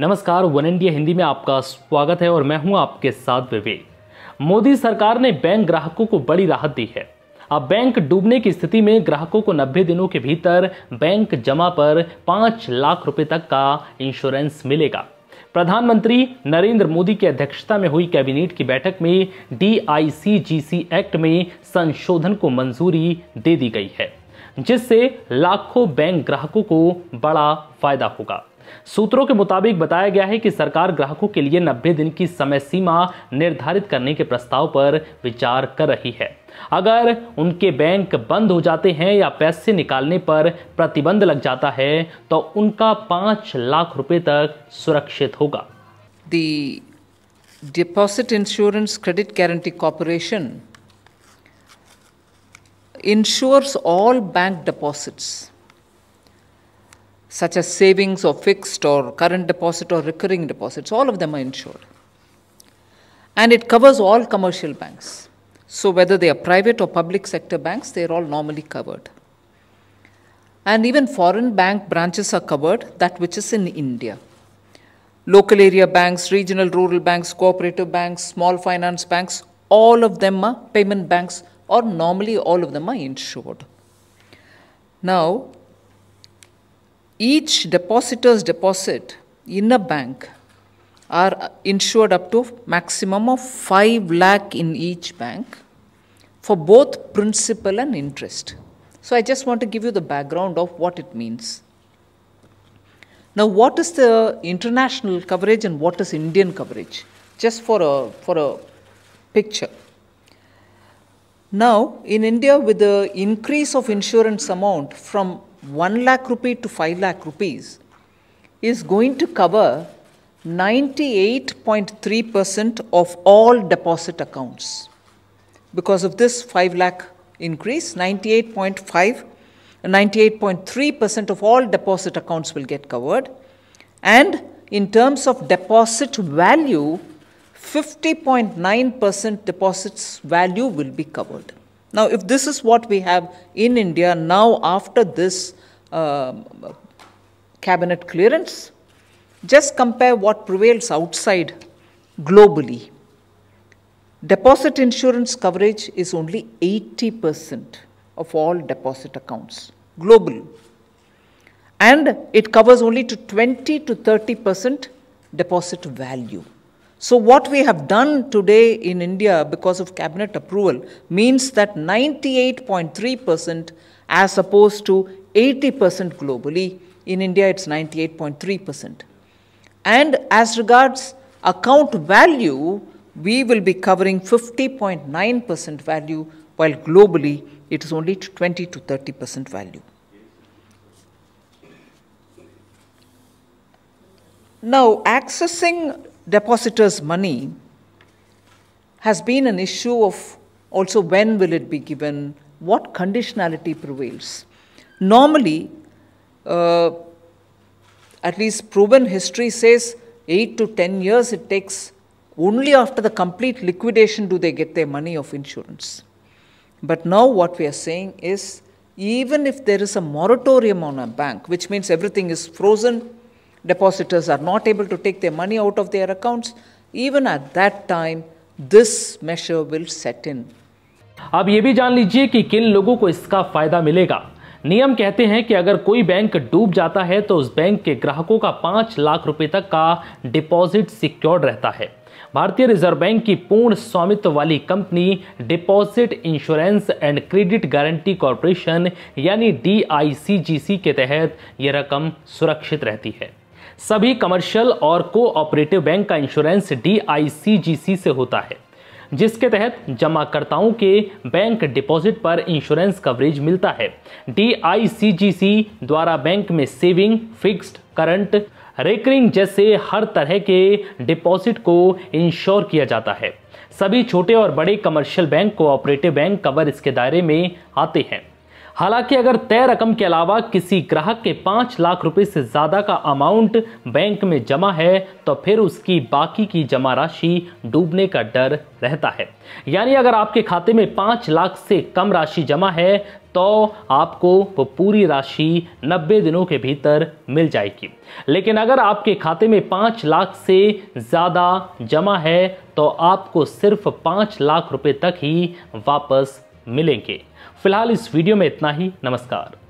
नमस्कार one India Hindi में आपका स्वागत है और मैं हूं आपके साथ विवेक मोदी सरकार ने बैंक ग्राहकों को बड़ी राहत दी है अब बैंक डूबने की स्थिति में ग्राहकों को नब्बे दिनों के भीतर बैंक जमा पर पांच लाख रुपए तक का इंश्योरेंस मिलेगा प्रधानमंत्री नरेंद्र मोदी की अध्यक्षता में हुई कैबिनेट की बैठक में डी एक्ट में संशोधन को मंजूरी दे दी गई है जिससे लाखों बैंक ग्राहकों को बड़ा फायदा होगा सूत्रों के मुताबिक बताया गया है कि सरकार ग्राहकों के लिए 90 दिन की समय सीमा निर्धारित करने के प्रस्ताव पर विचार कर रही है अगर उनके बैंक बंद हो जाते हैं या पैसे निकालने पर प्रतिबंध लग जाता है तो उनका पांच लाख रुपए तक सुरक्षित होगा the deposit insurance credit guarantee corporation insures all bank deposits, such as savings or fixed or current deposit or recurring deposits, all of them are insured. And it covers all commercial banks. So, whether they are private or public sector banks, they are all normally covered. And even foreign bank branches are covered, that which is in India. Local area banks, regional rural banks, cooperative banks, small finance banks, all of them are payment banks or normally all of them are insured. Now, each depositor's deposit in a bank are insured up to maximum of 5 lakh in each bank for both principal and interest. So I just want to give you the background of what it means. Now what is the international coverage and what is Indian coverage? Just for a, for a picture. Now, in India, with the increase of insurance amount from 1 lakh rupee to 5 lakh rupees, is going to cover 98.3% of all deposit accounts. Because of this 5 lakh increase, 98.5, 98.3% of all deposit accounts will get covered. And in terms of deposit value, 50.9% deposits value will be covered. Now, if this is what we have in India now after this uh, cabinet clearance, just compare what prevails outside globally. Deposit insurance coverage is only 80% of all deposit accounts globally. And it covers only to 20 to 30% deposit value. So what we have done today in India because of cabinet approval means that 98.3% as opposed to 80% globally, in India it's 98.3%. And as regards account value, we will be covering 50.9% value while globally it is only 20 to 30% value. Now, accessing depositors' money has been an issue of also when will it be given, what conditionality prevails. Normally, uh, at least proven history says 8 to 10 years it takes only after the complete liquidation do they get their money of insurance. But now what we are saying is even if there is a moratorium on a bank, which means everything is frozen depositors are not able to take their money out of their accounts, even at that time, this measure will set in. अब ये भी जान लीजिए कि किन लोगों को इसका फायदा मिलेगा नियम कहते हैं कि अगर कोई बैंक डूब जाता है तो उस बैंक के ग्राहकों का पांच लाख रुपए तक का डिपॉजिट सिक्योर्ड रहता है भारतीय रिजर्व बैंक की पूर्ण स्वामित्व वाली company deposit insurance and credit guarantee corporation यानी डी के तहत ये रकम सुरक्षित रहती है सभी कमर्शियल और कोऑपरेटिव बैंक का इंश्योरेंस डी से होता है जिसके तहत जमाकर्ताओं के बैंक डिपॉजिट पर इंश्योरेंस कवरेज मिलता है डी द्वारा बैंक में सेविंग फिक्स्ड करंट रेकरिंग जैसे हर तरह के डिपॉजिट को इंश्योर किया जाता है सभी छोटे और बड़े commercial bank cooperative bank cover इसके दायरे में आते हैं हालांकि अगर तय रकम के अलावा किसी ग्राहक के पाँच लाख रुपए से ज़्यादा का अमाउंट बैंक में जमा है तो फिर उसकी बाकी की जमा राशि डूबने का डर रहता है यानी अगर आपके खाते में पाँच लाख से कम राशि जमा है तो आपको वो पूरी राशि 90 दिनों के भीतर मिल जाएगी लेकिन अगर आपके खाते में पाँच लाख से ज़्यादा जमा है तो आपको सिर्फ पाँच लाख रुपए तक ही वापस मिलेंगे फिलहाल इस वीडियो में इतना ही नमस्कार